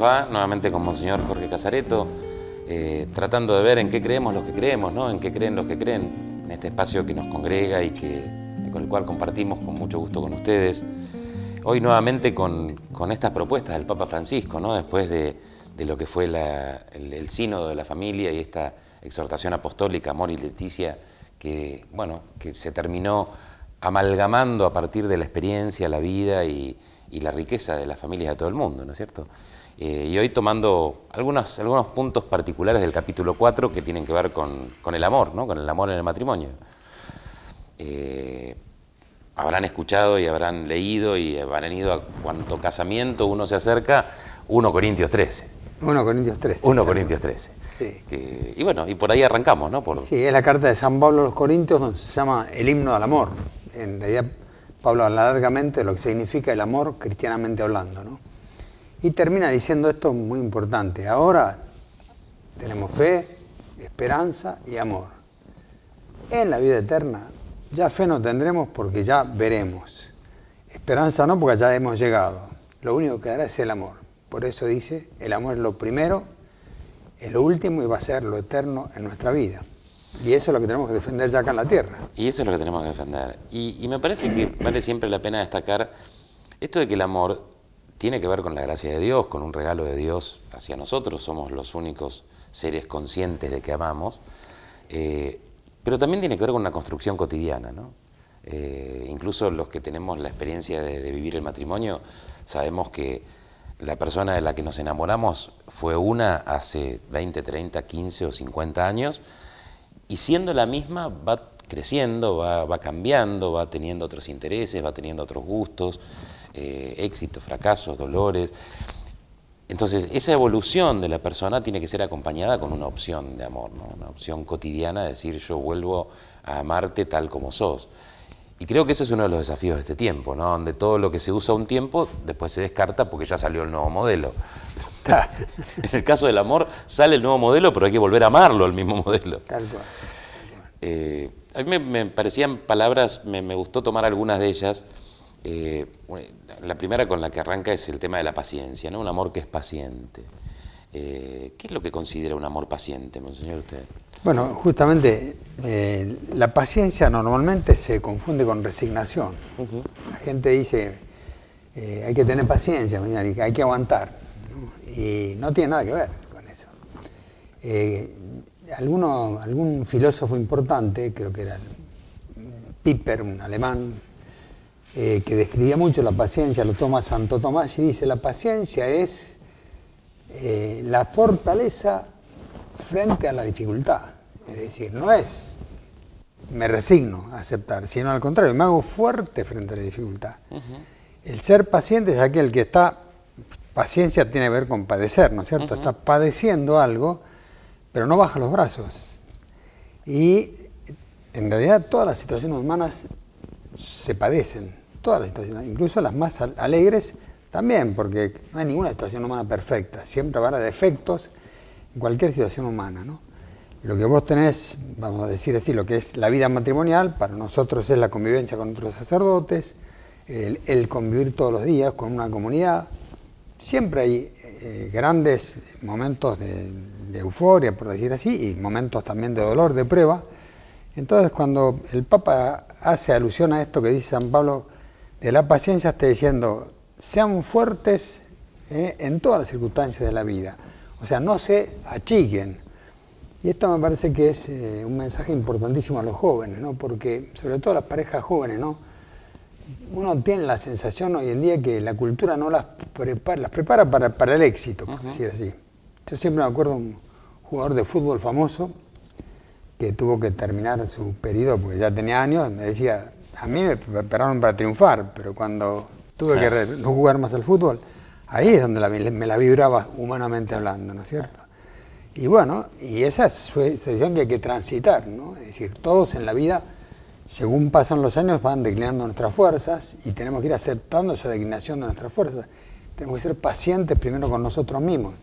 va, nuevamente con Monseñor Jorge Casareto, eh, tratando de ver en qué creemos los que creemos, ¿no? en qué creen los que creen, en este espacio que nos congrega y que, con el cual compartimos con mucho gusto con ustedes. Hoy nuevamente con, estas propuestas del Papa Francisco, ¿no? después de, de lo que fue el, el, sínodo de la familia y esta exhortación apostólica, Amor y Leticia, que, bueno, que se terminó amalgamando a partir de la experiencia, la vida y, y la riqueza de las familias de todo el mundo, ¿no es cierto? Eh, y hoy tomando algunos puntos particulares del capítulo 4 que tienen que ver con, el amor, ¿no? con el amor en el matrimonio. Eh, habrán escuchado y habrán leído y habrán ido a cuanto casamiento uno se acerca, 1 Corintios 13. 1 Corintios 13. 1 Corintios 13. y bueno, y por ahí arrancamos, ¿no? Sí, es la carta de San Pablo a los Corintios donde se llama el himno al amor. En realidad, Pablo habla largamente de lo que significa el amor cristianamente hablando, ¿no? Y termina diciendo esto muy importante. Ahora tenemos fe, esperanza y amor. En la vida eterna ya fe no tendremos porque ya veremos. Esperanza no porque ya hemos llegado. Lo único que dará es el amor. Por eso dice, el amor es lo primero, es lo último y va a ser lo eterno en nuestra vida. Y eso es lo que tenemos que defender ya acá en la tierra. Y eso es lo que tenemos que defender. Y, y me parece que vale siempre la pena destacar esto de que el amor tiene que ver con la gracia de Dios, con un regalo de Dios hacia nosotros, somos los únicos seres conscientes de que amamos, eh, pero también tiene que ver con una construcción cotidiana. Eh, incluso los que tenemos la experiencia de, vivir el matrimonio, sabemos que la persona de la que nos enamoramos fue una hace 20, 30, 15 o 50 años, y siendo la misma va creciendo, va, va cambiando, va teniendo otros intereses, va teniendo otros gustos. Eh, éxitos, fracasos, dolores. Entonces, esa evolución de la persona tiene que ser acompañada con una opción de amor, una opción cotidiana de decir yo vuelvo a amarte tal como sos. Y creo que ese es uno de los desafíos de este tiempo, donde todo lo que se usa un tiempo después se descarta porque ya salió el nuevo modelo. en el caso del amor sale el nuevo modelo, pero hay que volver a amarlo al mismo modelo. Tal cual. Eh, a mí me, parecían palabras, me, me gustó tomar algunas de ellas. Eh, la primera con la que arranca es el tema de la paciencia, ¿no? Un amor que es paciente. Eh, ¿Qué es lo que considera un amor paciente, monseñor usted? Bueno, justamente eh, la paciencia normalmente se confunde con resignación. La gente dice, hay que tener paciencia, hay que aguantar. Y no tiene nada que ver con eso. Alguno, algún filósofo importante, creo que era Piper, un alemán, eh, que describía mucho la paciencia, lo toma Santo Tomás y dice, la paciencia es eh, la fortaleza frente a la dificultad. Es decir, no es me resigno a aceptar, sino al contrario, me hago fuerte frente a la dificultad. El ser paciente es aquel que está, paciencia tiene que ver con padecer, ¿no es cierto? Está padeciendo algo, pero no baja los brazos. Y en realidad todas las situaciones humanas se padecen, todas las situaciones, incluso las más alegres también, porque no hay ninguna situación humana perfecta, siempre van a defectos en cualquier situación humana. Lo que vos tenés, vamos a decir así, lo que es la vida matrimonial, para nosotros es la convivencia con otros sacerdotes, el, convivir todos los días con una comunidad. Siempre hay eh, grandes momentos de, de euforia, por decir así, y momentos también de dolor, de prueba. Entonces, cuando el Papa hace alusión a esto que dice San Pablo de la paciencia, está diciendo, sean fuertes eh, en todas las circunstancias de la vida. O sea, no se achiquen. Y esto me parece que es eh, un mensaje importantísimo a los jóvenes, ¿no? Porque, sobre todo las parejas jóvenes, ¿no? Uno tiene la sensación hoy en día que la cultura no las prepara, las prepara para, el éxito, por decir así. Yo siempre me acuerdo de un jugador de fútbol famoso que tuvo que terminar su periodo, porque ya tenía años, me decía, a mí me prepararon para triunfar, pero cuando tuve que no jugar más al fútbol, ahí es donde me la vibraba humanamente hablando, ¿no es cierto? Y bueno, y esa es situación que hay que transitar, ¿no? Es decir, todos en la vida, según pasan los años, van declinando nuestras fuerzas y tenemos que ir aceptando esa declinación de nuestras fuerzas. Tenemos que ser pacientes primero con nosotros mismos,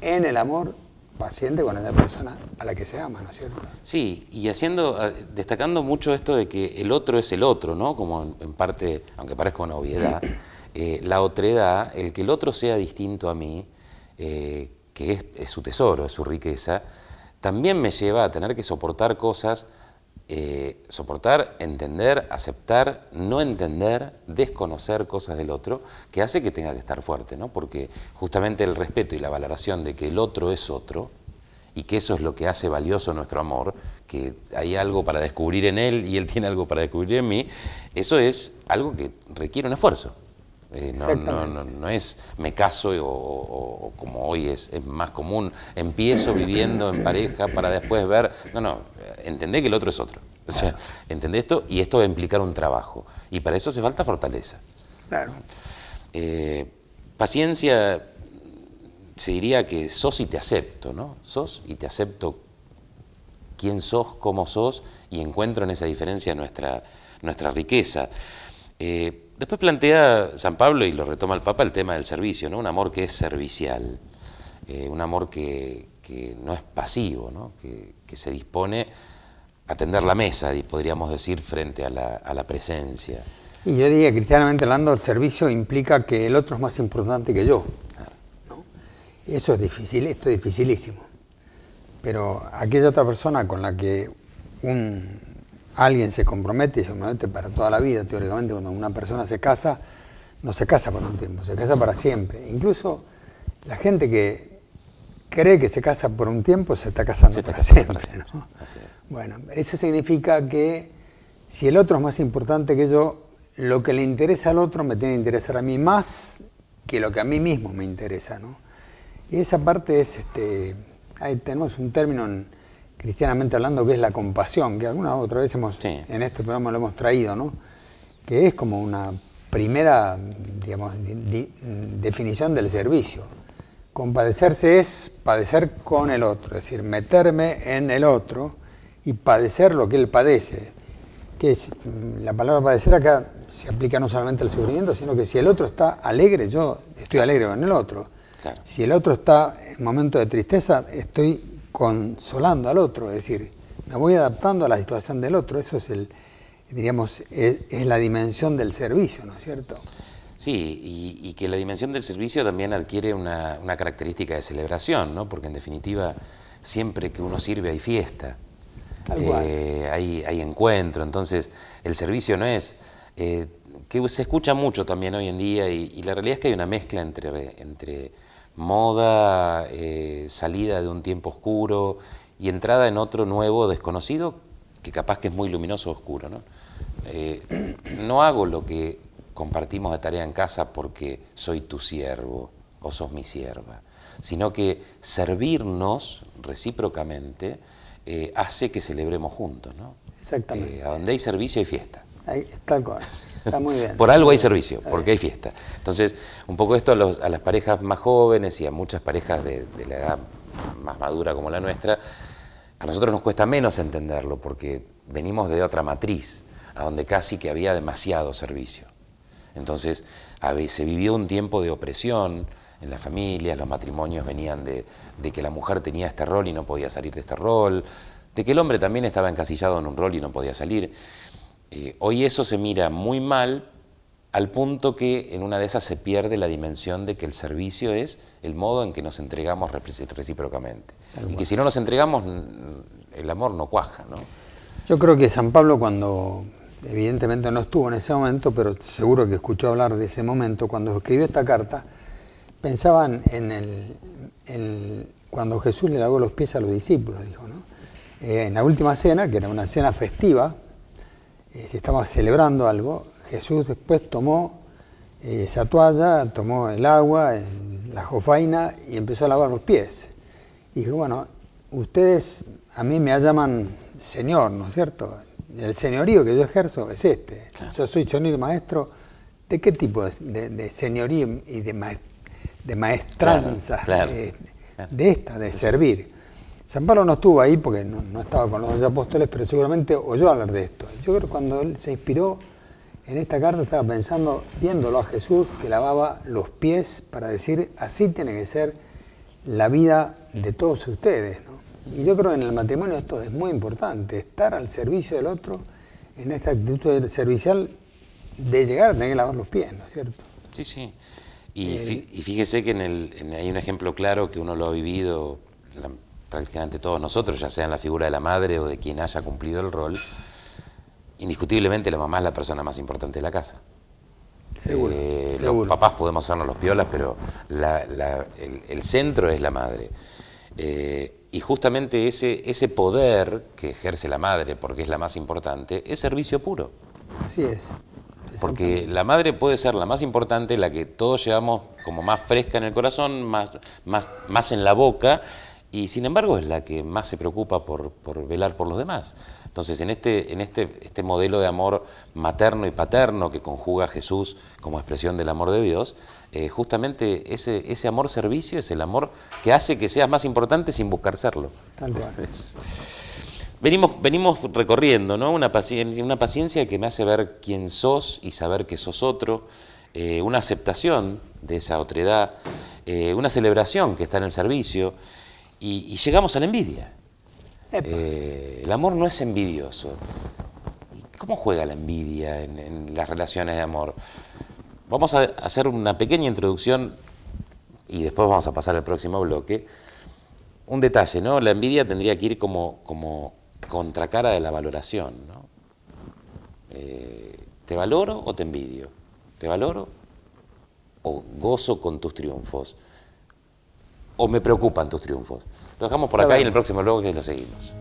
en el amor paciente con esa persona a la que se ama, ¿no es cierto? Sí, y haciendo, destacando mucho esto de que el otro es el otro, ¿no? Como en, parte, aunque parezca una obviedad, eh, la otredad, el que el otro sea distinto a mí, eh, que es, es su tesoro, es su riqueza, también me lleva a tener que soportar cosas eh, soportar, entender, aceptar, no entender, desconocer cosas del otro, que hace que tenga que estar fuerte, ¿no? Porque justamente el respeto y la valoración de que el otro es otro y que eso es lo que hace valioso nuestro amor, que hay algo para descubrir en él y él tiene algo para descubrir en mí, eso es algo que requiere un esfuerzo. Eh, no, es me caso o, como hoy es, es más común, empiezo viviendo en pareja para después ver, no, no, Entendé que el otro es otro. O sea, esto y esto va a implicar un trabajo. Y para eso se falta fortaleza. Claro. Eh, paciencia, se diría que sos y te acepto, ¿no? Sos y te acepto quién sos, cómo sos, y encuentro en esa diferencia nuestra, nuestra riqueza. Eh, después plantea San Pablo, y lo retoma el Papa, el tema del servicio, ¿no? Un amor que es servicial, eh, un amor que, no es pasivo, ¿no? Que, que se dispone atender la mesa, podríamos decir, frente a la, presencia. Y yo diría, cristianamente hablando, el servicio implica que el otro es más importante que yo. Eso es difícil, esto es dificilísimo. Pero aquella otra persona con la que alguien se compromete, y se compromete para toda la vida, teóricamente, cuando una persona se casa, no se casa por un tiempo, se casa para siempre. Incluso la gente que cree que se casa por un tiempo, se está casando para siempre. Bueno, eso significa que si el otro es más importante que yo, lo que le interesa al otro me tiene que interesar a mí más que lo que a mí mismo me interesa. ¿no? Y esa parte es, este, ahí tenemos un término cristianamente hablando que es la compasión, que alguna otra vez hemos, en este programa lo hemos traído, ¿no? que es como una primera digamos, definición del servicio. Compadecerse es padecer con el otro, es decir, meterme en el otro y padecer lo que él padece. Que es, mm, la palabra padecer acá se aplica no solamente al sufrimiento, sino que si el otro está alegre, yo estoy alegre con el otro. Si el otro está en momento de tristeza, estoy consolando al otro, es decir, me voy adaptando a la situación del otro. Eso es el, diríamos, e, es la dimensión del servicio, ¿no es cierto? Sí, y, que la dimensión del servicio también adquiere una, característica de celebración, ¿no? porque en definitiva siempre que uno sirve hay fiesta, eh, hay, encuentro, entonces el servicio no es, eh, que se escucha mucho también hoy en día y, la realidad es que hay una mezcla entre, entre moda, eh, salida de un tiempo oscuro y entrada en otro nuevo desconocido que capaz que es muy luminoso o oscuro. ¿no? no hago lo que compartimos la tarea en casa porque soy tu siervo o sos mi sierva, sino que servirnos recíprocamente eh, hace que celebremos juntos, Exactamente. Eh, a donde hay servicio hay fiesta. Ahí, el cual. Está muy bien. Por algo hay servicio, porque hay fiesta. Entonces, un poco esto a, las parejas más jóvenes y a muchas parejas de la edad más madura como la nuestra, a nosotros nos cuesta menos entenderlo porque venimos de otra matriz, a donde casi que había demasiado servicio. Entonces, a veces vivió un tiempo de opresión en las familias, los matrimonios venían de, que la mujer tenía este rol y no podía salir de este rol, de que el hombre también estaba encasillado en un rol y no podía salir. Eh, hoy eso se mira muy mal al punto que en una de esas se pierde la dimensión de que el servicio es el modo en que nos entregamos recíprocamente. y que si no nos entregamos, el amor no cuaja. ¿no? Yo creo que San Pablo cuando evidentemente no estuvo en ese momento, pero seguro que escuchó hablar de ese momento, cuando escribió esta carta, pensaban en el, cuando Jesús le lavó los pies a los discípulos, dijo, ¿no? Eh, en la última cena, que era una cena festiva, eh, se estaba celebrando algo, Jesús después tomó eh, esa toalla, tomó el agua, la jofaina y empezó a lavar los pies. Y dijo, bueno, ustedes a mí me llaman Señor, ¿no es cierto? el señorío que yo ejerzo es este. Yo soy el maestro. ¿De qué tipo de, de, y de, maestranza? de esta, de servir. San Pablo no estuvo ahí porque no, no estaba con los apóstoles, pero seguramente oyó hablar de esto. Yo creo que cuando él se inspiró en esta carta estaba pensando, viéndolo a Jesús, que lavaba los pies para decir, así tiene que ser la vida de todos ustedes. Y yo creo que en el matrimonio esto es muy importante, estar al servicio del otro en esta actitud servicial de llegar a tener que lavar los pies, ¿no es cierto? Sí, sí. Y, eh, fíjese que hay un ejemplo claro que uno lo ha vivido prácticamente todos nosotros, ya sea en la figura de la madre o de quien haya cumplido el rol. Indiscutiblemente la mamá es la persona más importante de la casa. Seguro, eh, seguro. Los papás podemos hacernos los piolas, pero el, centro es la madre. Eh, y justamente ese, ese poder que ejerce la madre, porque es la más importante, es servicio puro. Así es. Porque la madre puede ser la más importante, la que todos llevamos como más fresca en el corazón, más, más, más en la boca, y sin embargo es la que más se preocupa por, velar por los demás. Entonces, en, este, en este, este modelo de amor materno y paterno que conjuga Jesús como expresión del amor de Dios, eh, justamente ese, ese amor-servicio es el amor que hace que seas más importante sin buscar serlo. Tal cual. venimos, venimos recorriendo ¿no? una, paciencia, una paciencia que me hace ver quién sos y saber que sos otro, eh, una aceptación de esa otredad, eh, una celebración que está en el servicio y, llegamos a la envidia. Eh, el amor no es envidioso. ¿Cómo juega la envidia en, las relaciones de amor? Vamos a hacer una pequeña introducción y después vamos a pasar al próximo bloque. Un detalle, ¿no? La envidia tendría que ir como, como contracara de la valoración, ¿no? Eh, ¿Te valoro o te envidio? ¿Te valoro o gozo con tus triunfos? o me preocupan tus triunfos. Lo dejamos por acá y en el próximo luego que lo seguimos.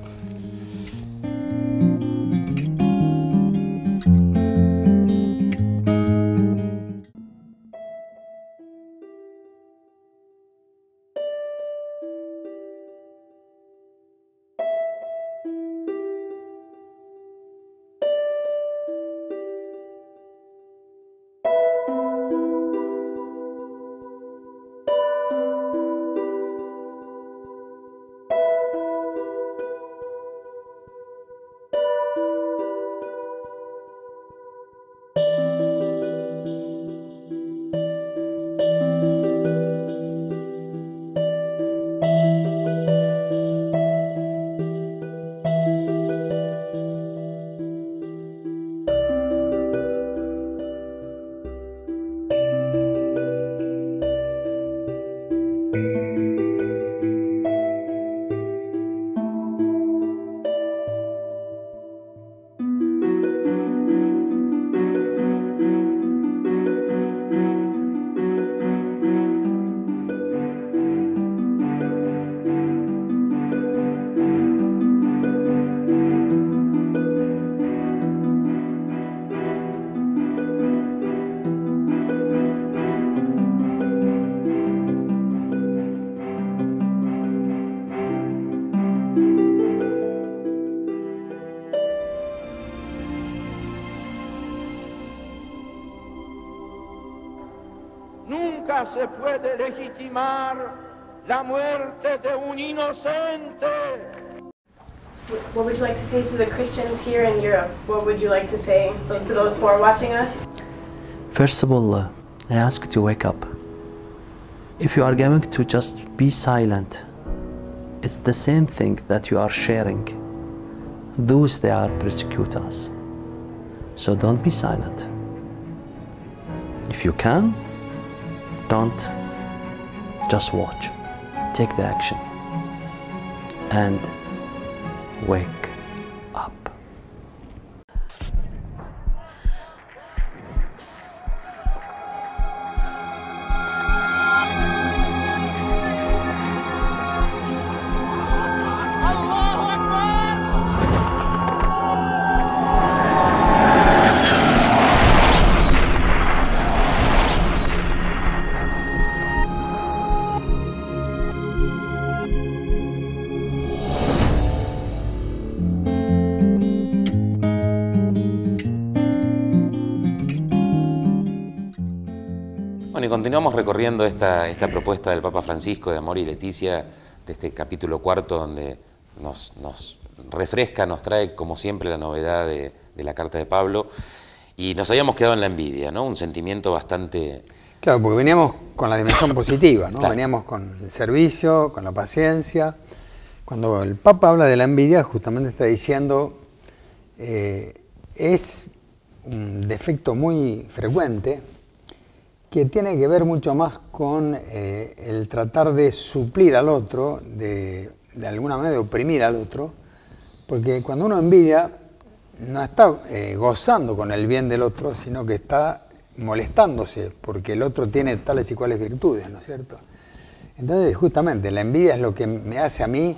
nunca se puede legitimar la muerte de un inocente. What would you like to say to the Christians here in Europe? What would you like to say to those who are watching us? First of all, uh, I ask you to wake up. If you are going to just be silent, it's the same thing that you are sharing. Those they are persecute us. So don't be silent. If you can, don't just watch. Take the action and wake recorriendo esta, esta propuesta del Papa Francisco de Amor y Leticia, de este capítulo cuarto, donde nos, refresca, nos trae, como siempre, la novedad de, la carta de Pablo. Y nos habíamos quedado en la envidia, ¿no? Un sentimiento bastante. Claro, porque veníamos con la dimensión positiva, Veníamos con el servicio, con la paciencia. Cuando el Papa habla de la envidia, justamente está diciendo. Eh, es un defecto muy frecuente que tiene que ver mucho más con eh, el tratar de suplir al otro, de, alguna manera de oprimir al otro, porque cuando uno envidia, no está eh, gozando con el bien del otro, sino que está molestándose, porque el otro tiene tales y cuales virtudes, ¿no es cierto? Entonces, justamente, la envidia es lo que me hace a mí,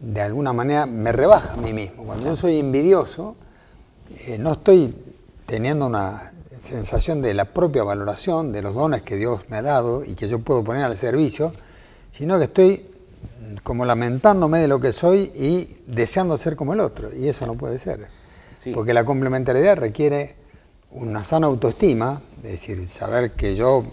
de alguna manera, me rebaja a mí mismo. Cuando yo soy envidioso, eh, no estoy teniendo una sensación de la propia valoración de los dones que Dios me ha dado y que yo puedo poner al servicio, sino que estoy como lamentándome de lo que soy y deseando ser como el otro. Y eso no puede ser. Porque la complementariedad requiere una sana autoestima, es decir, saber que yo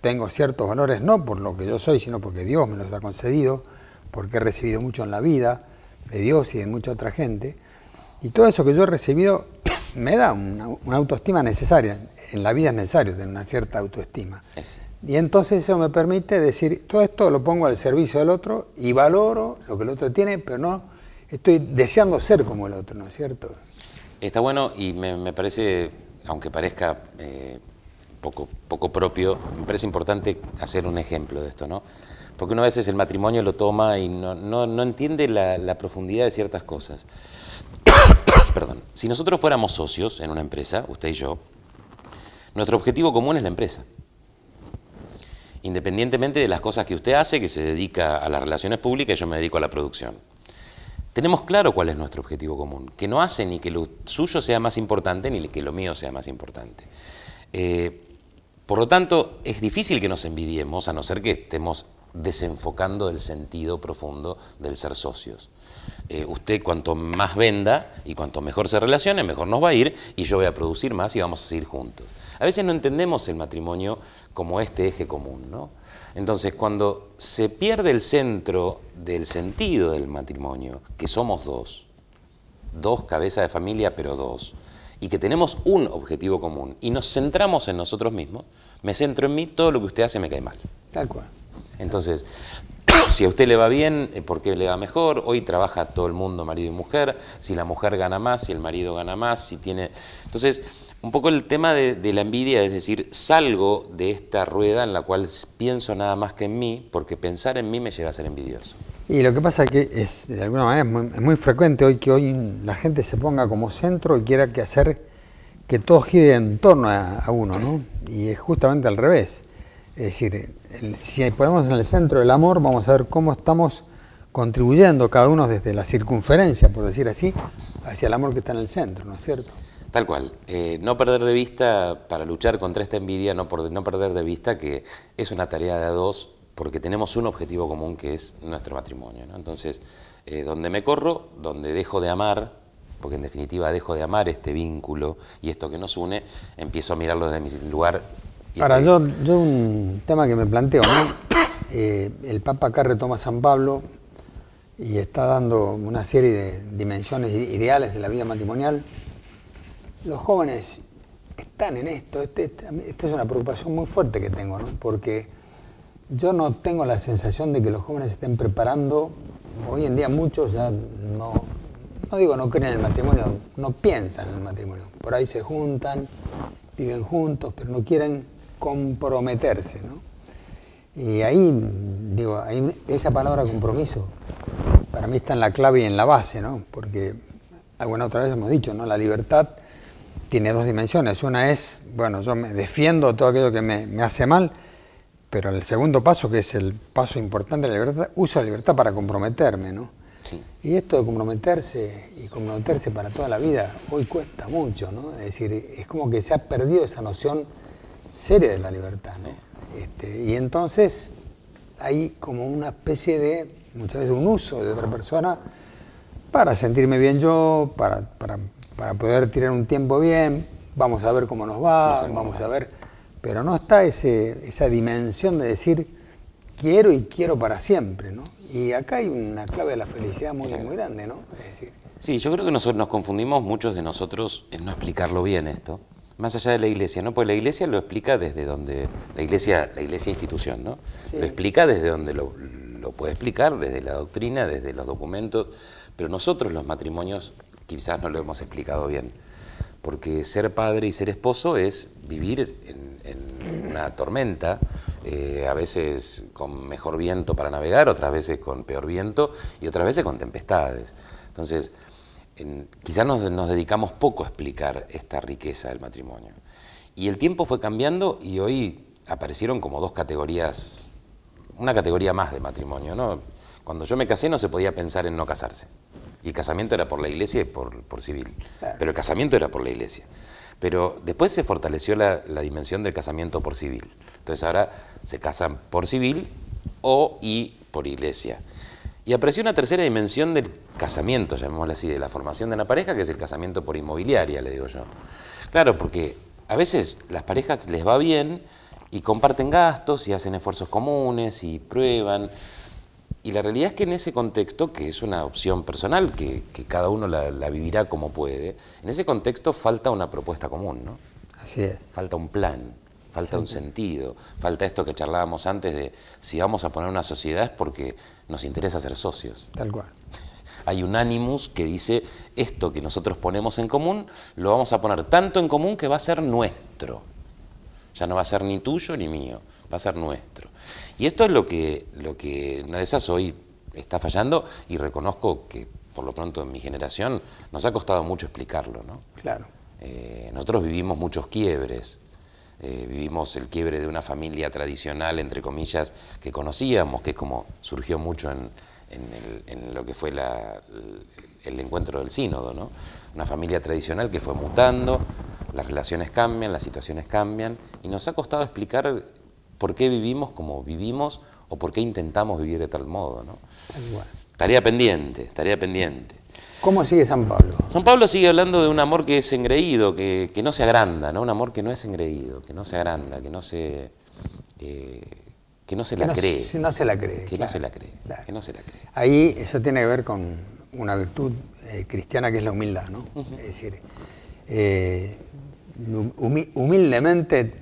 tengo ciertos valores no por lo que yo soy, sino porque Dios me los ha concedido, porque he recibido mucho en la vida de Dios y de mucha otra gente. Y todo eso que yo he recibido me da una, autoestima necesaria. En la vida es necesario tener una cierta autoestima. Eh, y entonces eso me permite decir, todo esto lo pongo al servicio del otro y valoro lo que el otro tiene, pero no estoy deseando ser como el otro, ¿no es cierto? Está bueno y me, parece, aunque parezca eh, poco, poco propio, me parece importante hacer un ejemplo de esto, ¿no? Porque a veces el matrimonio lo toma y no, entiende la profundidad de ciertas cosas perdón, si nosotros fuéramos socios en una empresa, usted y yo, nuestro objetivo común es la empresa. Independientemente de las cosas que usted hace, que se dedica a las relaciones públicas yo me dedico a la producción. Tenemos claro cuál es nuestro objetivo común, que no hace ni que lo suyo sea más importante ni que lo mío sea más importante. Eh, por lo tanto, es difícil que nos envidiemos, a no ser que estemos desenfocando el sentido profundo del ser socios. Eh, usted cuanto más venda y cuanto mejor se relacione, mejor nos va a ir y yo voy a producir más y vamos a seguir juntos. A veces no entendemos el matrimonio como este eje común, ¿no? Entonces, cuando se pierde el centro del sentido del matrimonio, que somos dos, dos cabezas de familia, pero dos, y que tenemos un objetivo común, y nos centramos en nosotros mismos, me centro en mí, todo lo que usted hace me cae mal. Tal cual. Entonces, si a usted le va bien, ¿por qué le va mejor? Hoy trabaja todo el mundo, marido y mujer, si la mujer gana más, si el marido gana más, si tiene... Entonces, un poco el tema de, la envidia, es decir, salgo de esta rueda en la cual pienso nada más que en mí, porque pensar en mí me llega a ser envidioso. Y lo que pasa es que es, de alguna manera es muy, frecuente hoy que hoy la gente se ponga como centro y quiera que hacer que todo gire en torno a, a uno, ¿no? Y es justamente al revés. Es decir, si ponemos en el centro el amor, vamos a ver cómo estamos contribuyendo cada uno desde la circunferencia, por decir así, hacia el amor que está en el centro, ¿no es cierto? Tal cual. Eh, no perder de vista, para luchar contra esta envidia, no, no perder de vista que es una tarea de a dos, porque tenemos un objetivo común que es nuestro matrimonio. Entonces, eh, donde me corro, donde dejo de amar, porque en definitiva dejo de amar este vínculo y esto que nos une, empiezo a mirarlo desde mi lugar Ahora, este- yo, yo, un tema que me planteo, ¿no? Eh, el Papa acá retoma San Pablo y está dando una serie de dimensiones ideales de la vida matrimonial. Los jóvenes están en esto, este, este, esta es una preocupación muy fuerte que tengo, ¿no? porque yo no tengo la sensación de que los jóvenes estén preparando, hoy en día muchos ya no, no digo no creen en el matrimonio, no piensan en el matrimonio, por ahí se juntan, viven juntos, pero no quieren comprometerse, Y ahí, digo, esa palabra compromiso para mí está en la clave y en la base, ¿no? Porque alguna otra vez hemos dicho, ¿no? La libertad tiene dos dimensiones. Una es, bueno, yo me defiendo todo aquello que me, hace mal, pero el segundo paso, que es el paso importante de la libertad, Usa la libertad para comprometerme, ¿no? Y esto de comprometerse y comprometerse para toda la vida, hoy cuesta mucho, ¿no? Es decir, es como que se ha perdido esa noción seria de la libertad. ¿no? Este, y entonces hay como una especie de, muchas veces, un uso de otra persona para sentirme bien yo, para, poder tirar un tiempo bien, vamos a ver cómo nos va, vamos a ver, pero no está ese, esa dimensión de decir quiero y quiero para siempre, ¿no? Y acá hay una clave de la felicidad muy, muy grande, ¿no? sí, yo creo que nosotros nos confundimos muchos de nosotros en no explicarlo bien esto más allá de la iglesia, ¿no? Pues la iglesia lo explica desde donde, la iglesia, la iglesia institución, ¿no? Lo explica desde donde lo, lo, puede explicar, desde la doctrina, desde los documentos, pero nosotros los matrimonios quizás no lo hemos explicado bien, porque ser padre y ser esposo es vivir en, una tormenta, eh, a veces con mejor viento para navegar, otras veces con peor viento y otras veces con tempestades. Entonces, quizás nos, dedicamos poco a explicar esta riqueza del matrimonio. Y el tiempo fue cambiando y hoy aparecieron como dos categorías, una categoría más de matrimonio. ¿no? Cuando yo me casé no se podía pensar en no casarse. Y el casamiento era por la iglesia y por, civil. Pero el casamiento era por la iglesia. Pero después se fortaleció la, la, dimensión del casamiento por civil. Entonces ahora se casan por civil o y por iglesia. Y apareció una tercera dimensión del casamiento, llamémoslo así, de la formación de una pareja, que es el casamiento por inmobiliaria, le digo yo. Claro, porque a veces las parejas les va bien y comparten gastos y hacen esfuerzos comunes y prueban. Y la realidad es que en ese contexto, que es una opción personal, que, cada uno la, la, vivirá como puede, en ese contexto falta una propuesta común, ¿no? Así es. Falta un plan falta un sentido, falta esto que charlábamos antes de si vamos a poner una sociedad es porque nos interesa ser socios. Tal cual. Hay un animus que dice esto que nosotros ponemos en común, lo vamos a poner tanto en común que va a ser nuestro. Ya no va a ser ni tuyo ni mío, va a ser nuestro. Y esto es lo que, lo que una de esas hoy está fallando y reconozco que por lo pronto en mi generación nos ha costado mucho explicarlo, ¿no? Claro. Eh, nosotros vivimos muchos quiebres, eh, vivimos el quiebre de una familia tradicional, entre comillas, que conocíamos, que es como surgió mucho en, lo que fue el, encuentro del sínodo, Una familia tradicional que fue mutando, las relaciones cambian, las situaciones cambian, y nos ha costado explicar por qué vivimos como vivimos o por qué intentamos vivir de tal modo, ¿no? Igual estaría pendiente, estaría pendiente. ¿Cómo sigue San Pablo? San Pablo sigue hablando de un amor que es engreído, que, no se agranda, ¿no? Un amor que no es engreído, que no se agranda, que no se... Eh, que no se la cree. no se la cree. Que no se la cree. Que no se la cree. Ahí eso tiene que ver con una virtud eh, cristiana que es la humildad, ¿no? Es decir, eh, humildemente,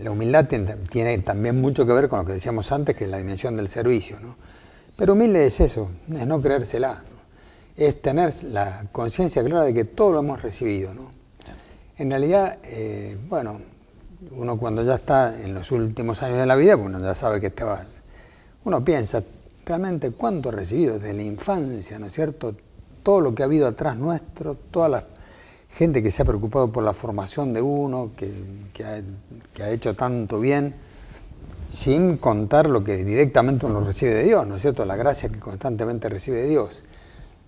la humildad tiene, también mucho que ver con lo que decíamos antes, que es la dimensión del servicio, ¿no? Pero humilde es eso, es no creérsela, es tener la conciencia clara de que todo lo hemos recibido. ¿no? En realidad, eh, bueno, uno cuando ya está en los últimos años de la vida, uno ya sabe que estaba, uno piensa realmente cuánto ha recibido desde la infancia, ¿no es cierto? Todo lo que ha habido atrás nuestro, toda la gente que se ha preocupado por la formación de uno, que, que ha hecho tanto bien sin contar lo que directamente uno recibe de Dios, ¿no es cierto? La gracia que constantemente recibe de Dios.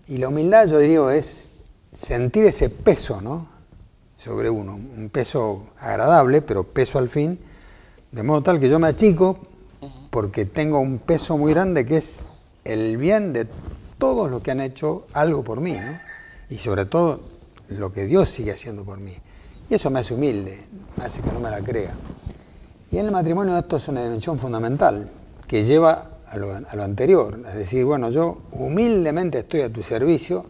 Y la humildad, yo diría, es sentir ese peso, ¿no? Sobre uno, un peso agradable, pero peso al fin, de modo tal que yo me achico porque tengo un peso muy grande que es el bien de todos los que han hecho algo por mí, ¿no? Y sobre todo lo que Dios sigue haciendo por mí. Y eso me hace humilde, me hace que no me la crea. Y en el matrimonio esto es una dimensión fundamental que lleva a lo, anterior, es decir, bueno, yo humildemente estoy a tu servicio,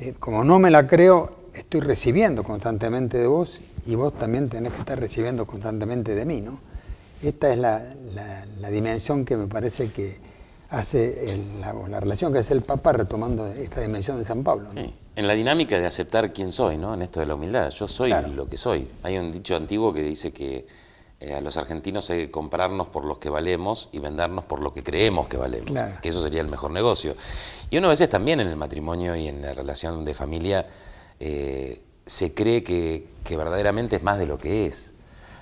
eh, como no me la creo, estoy recibiendo constantemente de vos y vos también tenés que estar recibiendo constantemente de mí, ¿no? Esta es la, dimensión que me parece que hace la, relación que hace el Papa retomando esta dimensión de San Pablo. En la dinámica de aceptar quién soy, ¿no? En esto de la humildad, yo soy lo que soy. Hay un dicho antiguo que dice que eh, a los argentinos hay comprarnos por los que valemos y vendernos por lo que creemos que valemos, que eso sería el mejor negocio. Y uno a veces también en el matrimonio y en la relación de familia eh, se cree que, verdaderamente es más de lo que es.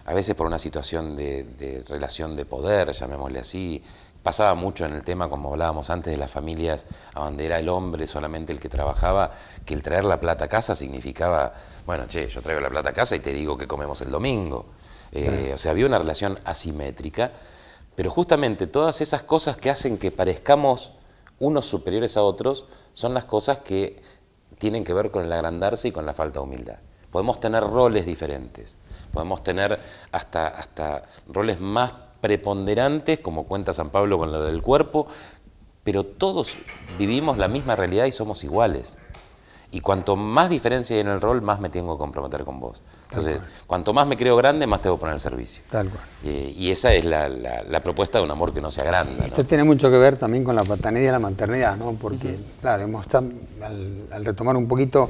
A veces por una situación de, de relación de poder, llamémosle así, pasaba mucho en el tema, como hablábamos antes, de las familias a donde era el hombre solamente el que trabajaba, que el traer la plata a casa significaba, bueno, che, yo traigo la plata a casa y te digo que comemos el domingo. Eh, o sea, había una relación asimétrica, pero justamente todas esas cosas que hacen que parezcamos unos superiores a otros son las cosas que tienen que ver con el agrandarse y con la falta de humildad. Podemos tener roles diferentes, podemos tener hasta, hasta roles más preponderantes, como cuenta San Pablo con lo del cuerpo, pero todos vivimos la misma realidad y somos iguales. Y cuanto más diferencia hay en el rol, más me tengo que comprometer con vos. Entonces, cuanto más me creo grande, más te voy a poner al servicio. Tal cual. y esa es la, propuesta de un amor que no sea grande... Esto tiene mucho que ver también con la paternidad y la maternidad, ¿no? Porque, claro, hemos tan, al, retomar un poquito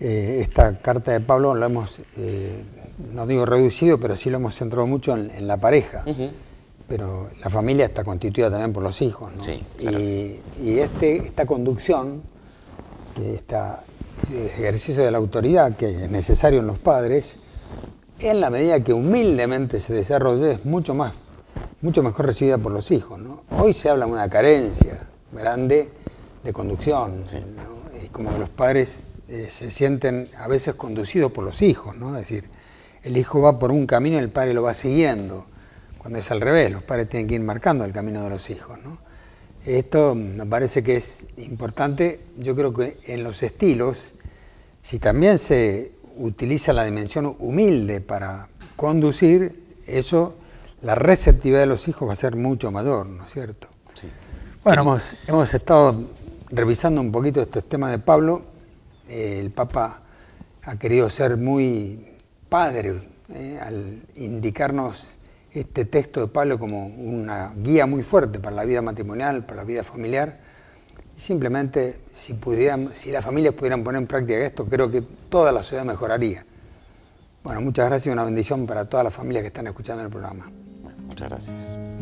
eh, esta carta de Pablo, la hemos, eh, no digo reducido, pero sí lo hemos centrado mucho en, la pareja. Pero la familia está constituida también por los hijos, Sí, y, este, esta conducción que este ejercicio de la autoridad que es necesario en los padres, en la medida que humildemente se desarrolle, es mucho, más, mucho mejor recibida por los hijos. ¿no? Hoy se habla de una carencia grande de conducción, es como que los padres eh, se sienten a veces conducidos por los hijos, ¿no? es decir, el hijo va por un camino y el padre lo va siguiendo, cuando es al revés, los padres tienen que ir marcando el camino de los hijos. ¿no? Esto me parece que es importante. Yo creo que en los estilos, si también se utiliza la dimensión humilde para conducir, eso, la receptividad de los hijos va a ser mucho mayor, ¿no es cierto? Bueno, hemos, estado revisando un poquito estos temas de Pablo. el Papa ha querido ser muy padre ¿eh? al indicarnos este texto de Pablo como una guía muy fuerte para la vida matrimonial, para la vida familiar. Y simplemente, si, pudieran, si las familias pudieran poner en práctica esto, creo que toda la sociedad mejoraría. Bueno, muchas gracias y una bendición para todas las familias que están escuchando el programa. muchas gracias.